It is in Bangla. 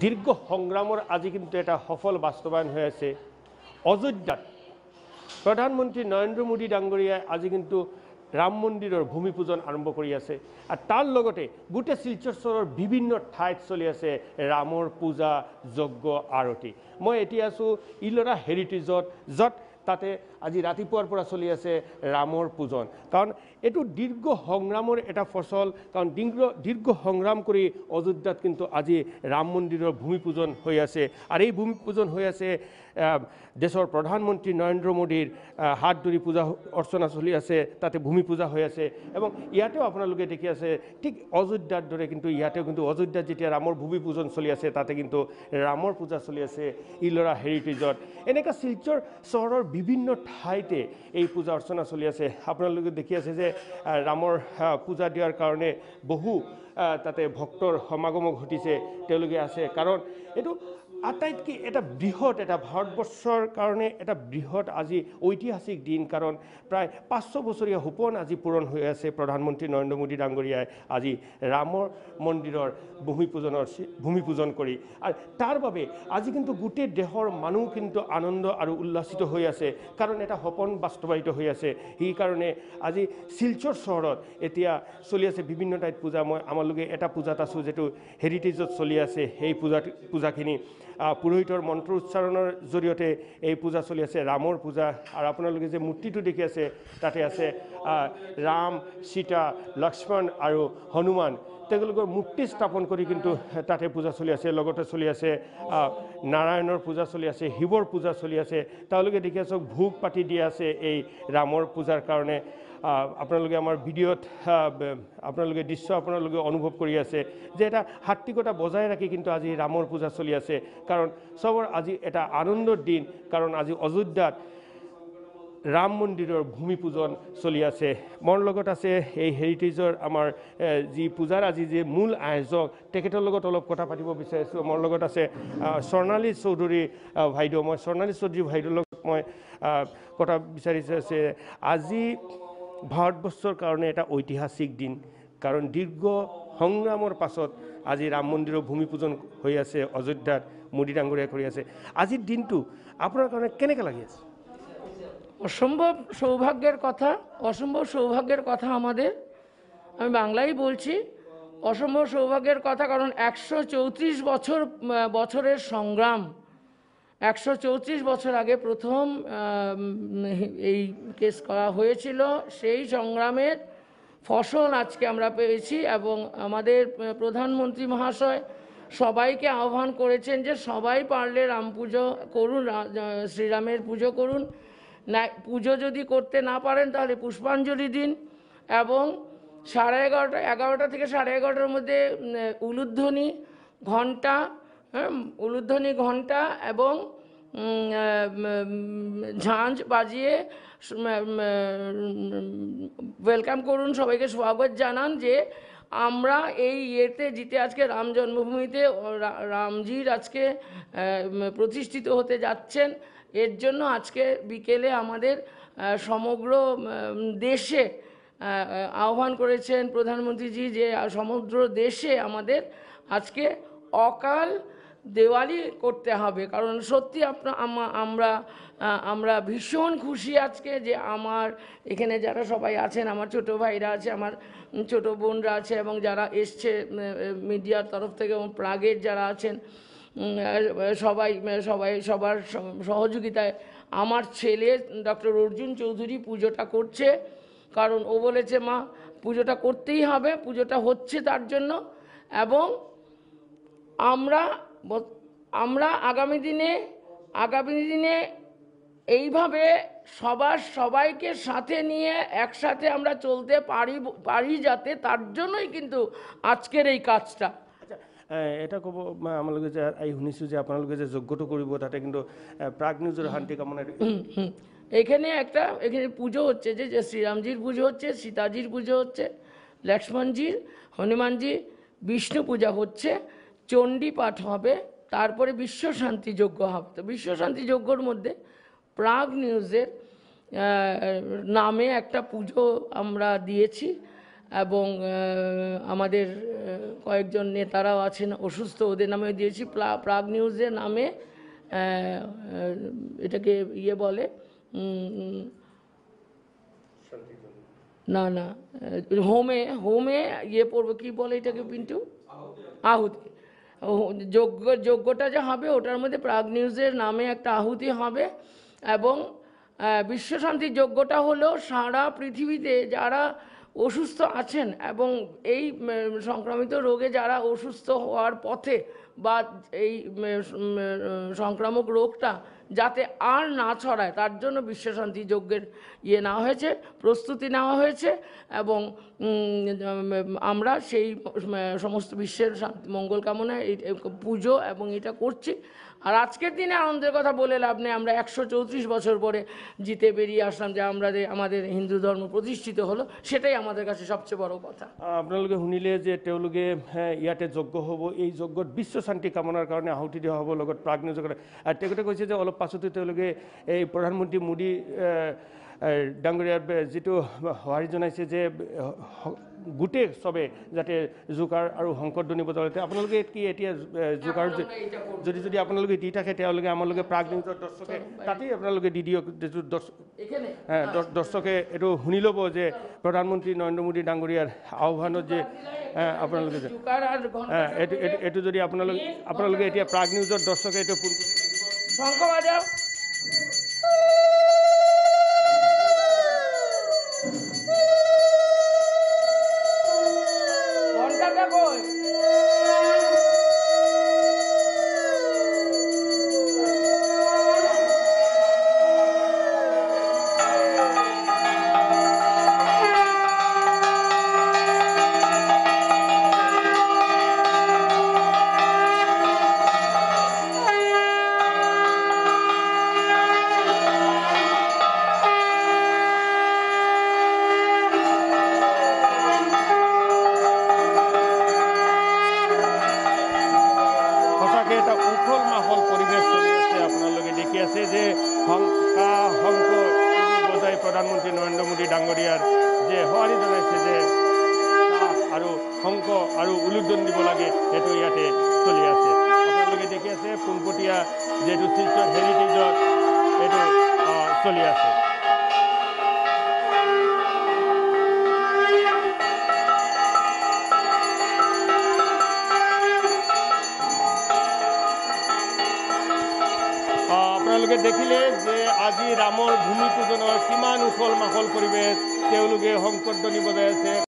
দীৰ্ঘ সংগ্ৰামৰ আজি কিন্তু এটা সফল বাস্তৱায়ন হৈ আছে অযোধ্যাত প্ৰধানমন্ত্ৰী নৰেন্দ্ৰ মোদী ডাঙৰীয়াই আজি কিন্তু ৰাম মন্দিৰৰ ভূমি পূজন আৰম্ভ কৰি আছে আৰু তাৰ লগতে গোটেই শিলচৰ চহৰেৰ বিভিন্ন ঠাইত চলি আছে ৰামৰ পূজা যজ্ঞ আৰতি মই এতিয়া আছোঁ ইলৰা হেৰিটেজত যত তাতে আজি ৰাতিপুৱাৰ পৰা চলি আছে ৰামৰ পূজন কাৰণ এইটো দীৰ্ঘ সংগ্ৰামৰ এটা ফচল কাৰণ দীৰ্ঘ দীৰ্ঘ সংগ্ৰাম কৰি অযোধ্যাত কিন্তু আজি ৰাম মন্দিৰৰ ভূমি পূজন হৈ আছে আৰু এই ভূমি পূজন হৈ আছে দেশৰ প্ৰধানমন্ত্ৰী নৰেন্দ্ৰ মোদীৰ হাত ধৰি পূজা অৰ্চনা চলি আছে তাতে ভূমি পূজা হৈ আছে এবং ইয়াতেও আপোনালোকে দেখি আছে ঠিক অযোধ্যাৰ দৰে কিন্তু ইয়াতেও কিন্তু অযোধ্যাত যেতিয়া ৰামৰ ভূমি পূজন চলি আছে তাতে কিন্তু ৰামৰ পূজা চলি আছে ইলৰা হেৰিটেজত এনেকুৱা শিলচৰ চহৰৰ বিভিন্ন ঠাইতে এই পূজা অৰ্চনা চলি আছে আপোনালোকে দেখি আছে যে ৰামৰ পূজা দিয়াৰ কাৰণে বহু তাতে ভক্তৰ সমাগম ঘটিছে তেওঁলোকে আছে কাৰণ এইটো আটাইতকৈ এটা বৃহৎ এটা ভাৰতবৰ্ষৰ কাৰণে এটা বৃহৎ আজি ঐতিহাসিক দিন কাৰণ প্ৰায় পাঁচশ বছৰীয়া সপোন আজি পূৰণ হৈ আছে প্ৰধানমন্ত্ৰী নৰেন্দ্ৰ মোদী ডাঙৰীয়াই আজি ৰামৰ মন্দিৰৰ ভূমি পূজনৰ ভূমি পূজন কৰি আৰু তাৰ বাবে আজি কিন্তু গোটেই দেশৰ মানুহ কিন্তু আনন্দ আৰু উল্লাসিত হৈ আছে কাৰণ এটা সপোন বাস্তৱায়িত হৈ আছে সেইকাৰণে আজি শিলচৰ চহৰত এতিয়া চলি আছে বিভিন্ন ঠাইত পূজা মই আমাৰলোকে এটা পূজাত আছোঁ যিটো হেৰিটেজত চলি আছে সেই পূজা পূজাখিনি পুৰোহিতৰ মন্ত্ৰ উচ্চাৰণৰ জৰিয়তে এই পূজা চলি আছে ৰামৰ পূজা আৰু আপোনালোকে যে মূৰ্তিটো দেখি আছে তাতে আছে ৰাম সীতা লক্ষ্মণ আৰু হনুমান তেওঁলোকৰ মূৰ্তি স্থাপন কৰি কিন্তু তাতে পূজা চলি আছে লগতে চলি আছে নাৰায়ণৰ পূজা চলি আছে শিৱৰ পূজা চলি আছে তেওঁলোকে দেখি আছোঁ ভোগ পাতি দিয়া আছে এই ৰামৰ পূজাৰ কাৰণে আপোনালোকে আমাৰ ভিডিঅ'ত আপোনালোকে দৃশ্য আপোনালোকে অনুভৱ কৰি আছে যে এটা সাত্বিকতা বজাই ৰাখি কিন্তু আজি ৰামৰ পূজা চলি আছে কাৰণ চবৰ আজি এটা আনন্দৰ দিন কাৰণ আজি অযোধ্যাত ৰাম মন্দিৰৰ ভূমি পূজন চলি আছে মোৰ লগত আছে এই হেৰিটেজৰ আমাৰ যি পূজাৰ আজি যি মূল আয়োজক তেখেতৰ লগত অলপ কথা পাতিব বিচাৰিছোঁ মোৰ লগত আছে স্বৰ্ণালী চৌধুৰী ভাইদেউ মই স্বৰ্ণালী চৌধুৰী বাইদেউৰ লগত মই কথা বিচাৰিছোঁ যে আজি ভাৰতবৰ্ষৰ কাৰণে এটা ঐতিহাসিক দিন কাৰণ দীৰ্ঘ সংগ্ৰামৰ পাছত আজি ৰাম মন্দিৰৰ ভূমি পূজন হৈ আছে অযোধ্যাত মোদী ডাঙৰীয়া কৰি আছে আজিৰ দিনটো আপোনাৰ কাৰণে কেনেকৈ লাগি আছে অসম্ভব সৌভাগ্যের কথা অসম্ভব সৌভাগ্যের কথা আমাদের আমি বাংলাই বলছি অসম্ভব সৌভাগ্যের কথা কারণ একশো চৌত্রিশ বছর বছরের সংগ্রাম একশো চৌত্রিশ বছর আগে প্রথম এই কেস করা হয়েছিল সেই সংগ্রামের ফসল আজকে আমরা পেয়েছি এবং আমাদের প্রধানমন্ত্রী মহাশয় সবাইকে আহ্বান করেছেন যে সবাই পারলে রাম পুজো করুন শ্রীরামের পুজো করুন পুজো যদি করতে না পারেন তাহলে পুষ্পাঞ্জলি দিন এবং সাড়ে এগারোটা এগারোটা থেকে সাড়ে এগারোটার মধ্যে উলুধ্বনি ঘণ্টা হ্যাঁ, উলুধ্বনি ঘণ্টা এবং ঝাঁঝ বাজিয়ে ওয়েলকাম করুন সবাইকে স্বাগত জানান যে আমরা এই ইয়েতে জিতে আজকে রাম জন্মভূমিতে রামজির আজকে প্রতিষ্ঠিত হতে যাচ্ছেন এর জন্য আজকে বিকেলে আমাদের সমগ্র দেশে আহ্বান করেছেন প্রধানমন্ত্রীজি যে সমগ্র দেশে আমাদের আজকে অকাল দেওয়ালি করতে হবে কারণ সত্যি আপনার আমরা আমরা ভীষণ খুশি আজকে যে আমার এখানে যারা সবাই আছেন আমার ছোট ভাইরা আছে আমার ছোট বোনরা আছে এবং যারা এসছে মিডিয়ার তরফ থেকে এবং প্রাগের যারা আছেন সবাই সবাই সবার সহযোগিতায় আমার ছেলে ডক্টর অর্জুন চৌধুরী পুজোটা করছে কারণ ও বলেছে মা পুজোটা করতেই হবে পুজোটা হচ্ছে তার জন্য এবং আমরা আমরা আগামী দিনে আগামী দিনে এইভাবে সবার সবাইকে সাথে নিয়ে একসাথে আমরা চলতে পারি পারি যাতে তার জন্যই কিন্তু আজকের এই কাজটা এটা ক'ব আমালোকে যে এই শুনিছোঁ যে আপোনালোকে যে যজ্ঞটো কৰিব তাতে কিন্তু প্ৰাগ নিউজৰ শান্তি কামনা এখানে একটা এখানে পুজো হচ্ছে যে শ্রীরামজির পুজো হচ্ছে সীতাজির পুজো হচ্ছে লক্ষ্মণজির হনুমানজি বিষ্ণু পূজা হচ্ছে চণ্ডী পাঠ হবে তারপরে বিশ্ব শান্তি যজ্ঞ হবে তো বিশ্ব শান্তি যজ্ঞর মধ্যে প্রাগ নিউজের নামে একটা পুজো আমরা দিয়েছি এবং আমাদের কয়েকজন নেতারাও আছেন অসুস্থ ওদের নামে দিয়েছি প্রাগ নিউজের নামে এটাকে ইয়ে বলে না না হোমে হোমে ইয়ে পড়বো কী বলে এটাকে পিন্টু আহুতি যোগ্য যোগ্যটা যে হবে ওটার মধ্যে প্রাগ নিউজের নামে একটা আহুতি হবে এবং বিশ্বশান্তির যোগ্যটা হলো সারা পৃথিবীতে যারা অসুস্থ আছেন এবং এই সংক্রামিত রোগে যারা অসুস্থ হওয়ার পথে বা এই সংক্রামক রোগটা যাতে আর না ছড়ায় তার জন্য বিশ্বশান্তি যজ্ঞের ইয়ে নেওয়া হয়েছে প্রস্তুতি নেওয়া হয়েছে এবং আমরা সেই সমস্ত বিশ্বের মঙ্গল কামনায় পুজো এবং এটা করছি আর আজকের দিনে আনন্দের কথা বলে লাভ নেই আমরা একশো চৌত্রিশ বছর পরে জিতে বেরিয়ে আসলাম যে আমরা আমাদের হিন্দু ধর্ম প্রতিষ্ঠিত হলো সেটাই আমাদের কাছে সবচেয়ে বড় কথা আপোনালোকে শুনিলে যে তেওঁলোকে হ্যাঁ, ইয়াতে যজ্ঞ হ'ব এই যজ্ঞত বিশ্ব শান্তি কামনাৰ কাৰণে আহুতি দিয়া হ'ব লগত প্রাগ্ন যজ্ঞ তেখেতে কৈছে যে অলপ পাছতে তেওঁলোকে এই প্রধানমন্ত্রী মোদী ডাঙৰীয়া যিটো সঁহাৰি জনাইছে যে গোটেই চবে যাতে জোকাৰ আৰু সংকট ধ্বনি বজালতে আপোনালোকে কি এতিয়া জোকাৰ যদি যদি আপোনালোকে দি থাকে তেওঁলোকে আমাৰলোকে প্ৰাগ নিউজৰ দৰ্শকে তাতেই আপোনালোকে দি দিয়ক যিটো দৰ্শকে এইটো শুনি ল'ব যে প্ৰধানমন্ত্ৰী নৰেন্দ্ৰ মোদী ডাঙৰীয়াৰ আহ্বানত যে আপোনালোকে এইটো যদি আপোনালোকে আপোনালোকে এতিয়া প্ৰাগ নিউজত দৰ্শকে এইটো অভিযোগ দিব লাগে সেইটো ইয়াতে চলি আছে আপোনালোকে দেখি আছে পোনপটীয়া যিহেতু শিলচৰ হেৰিটেজত সেইটো চলি আছে আপোনালোকে দেখিলে যে আজি ৰামৰ ভূমি পূজনৰ কিমান উখল মাখল পৰিৱেশ তেওঁলোকে শংকৰ ধ্বনি বজাই আছে